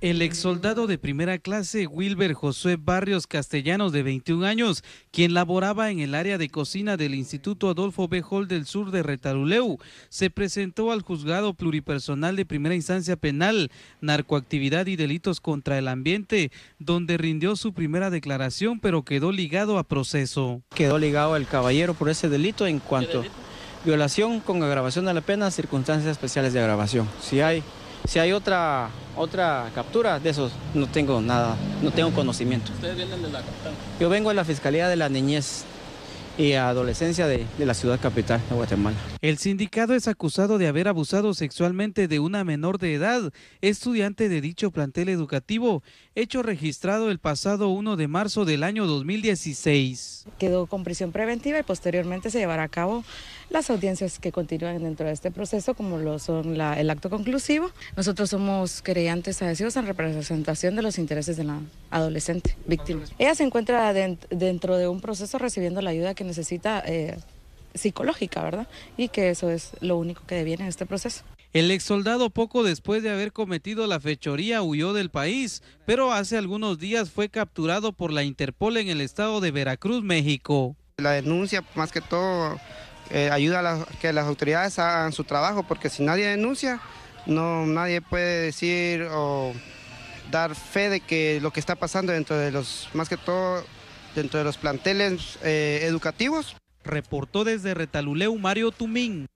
El ex soldado de primera clase Wilber Josué Barrios Castellanos, de 21 años, quien laboraba en el área de cocina del Instituto Adolfo Bejol del Sur de Retaruleu, se presentó al juzgado pluripersonal de primera instancia penal, narcoactividad y delitos contra el ambiente, donde rindió su primera declaración, pero quedó ligado a proceso. Quedó ligado el caballero por ese delito en cuanto violación con agravación de la pena, circunstancias especiales de agravación. Si hay, si hay otra otra captura, de esos no tengo nada, no tengo conocimiento. ¿Ustedes vienen de la capital? Yo vengo de la Fiscalía de la Niñez y adolescencia de, la ciudad capital de Guatemala. El sindicado es acusado de haber abusado sexualmente de una menor de edad, estudiante de dicho plantel educativo, hecho registrado el pasado 1 de marzo del año 2016. Quedó con prisión preventiva y posteriormente se llevará a cabo las audiencias que continúan dentro de este proceso, como lo son el acto conclusivo. Nosotros somos creyentes adhesivos en representación de los intereses de la adolescente víctima. Ella se encuentra dentro de un proceso recibiendo la ayuda que necesita. Eh, psicológica, ¿verdad? Y que eso es lo único que deviene en este proceso. El ex soldado poco después de haber cometido la fechoría huyó del país, pero hace algunos días fue capturado por la Interpol en el estado de Veracruz, México. La denuncia más que todo eh, ayuda a que las autoridades hagan su trabajo, porque si nadie denuncia, no, nadie puede decir o dar fe de que lo que está pasando dentro de los, más que todo, dentro de los planteles eh, educativos. Reportó desde Retaluleu Mario Tumín.